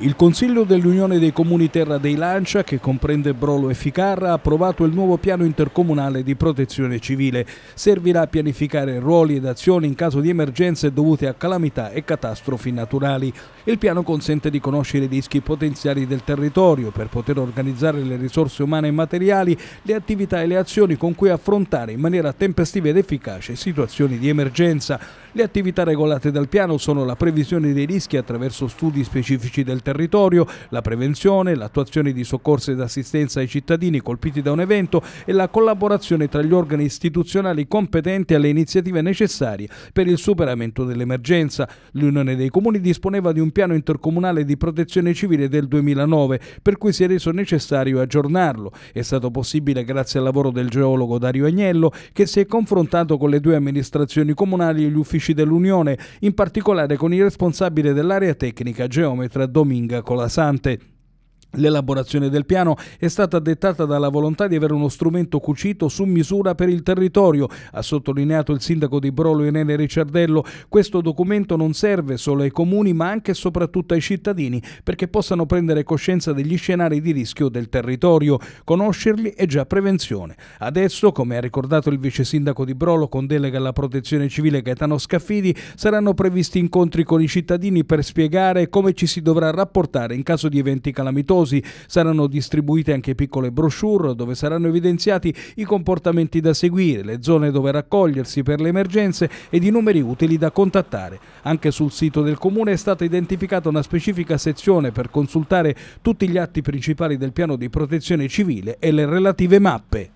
Il Consiglio dell'Unione dei Comuni Terra dei Lancia, che comprende Brolo e Ficarra, ha approvato il nuovo piano intercomunale di protezione civile. Servirà a pianificare ruoli ed azioni in caso di emergenze dovute a calamità e catastrofi naturali. Il piano consente di conoscere i rischi potenziali del territorio per poter organizzare le risorse umane e materiali, le attività e le azioni con cui affrontare in maniera tempestiva ed efficace situazioni di emergenza. Le attività regolate dal piano sono la previsione dei rischi attraverso studi specifici del territorio, la prevenzione, l'attuazione di soccorso ed assistenza ai cittadini colpiti da un evento e la collaborazione tra gli organi istituzionali competenti alle iniziative necessarie per il superamento dell'emergenza. L'Unione dei Comuni disponeva di un piano intercomunale di protezione civile del 2009, per cui si è reso necessario aggiornarlo. È stato possibile grazie al lavoro del geologo Dario Agnello, che si è confrontato con le due amministrazioni comunali e gli uffici tecnici dell'Unione, in particolare con il responsabile dell'area tecnica, geometra Dominga Colasante. L'elaborazione del piano è stata dettata dalla volontà di avere uno strumento cucito su misura per il territorio, ha sottolineato il sindaco di Brolo Irene Ricciardello. Questo documento non serve solo ai comuni ma anche e soprattutto ai cittadini perché possano prendere coscienza degli scenari di rischio del territorio, conoscerli è già prevenzione. Adesso, come ha ricordato il vice sindaco di Brolo con delega alla protezione civile Gaetano Scaffidi, saranno previsti incontri con i cittadini per spiegare come ci si dovrà rapportare in caso di eventi calamitosi preziosi. Saranno distribuite anche piccole brochure dove saranno evidenziati i comportamenti da seguire, le zone dove raccogliersi per le emergenze ed i numeri utili da contattare. Anche sul sito del Comune è stata identificata una specifica sezione per consultare tutti gli atti principali del piano di protezione civile e le relative mappe.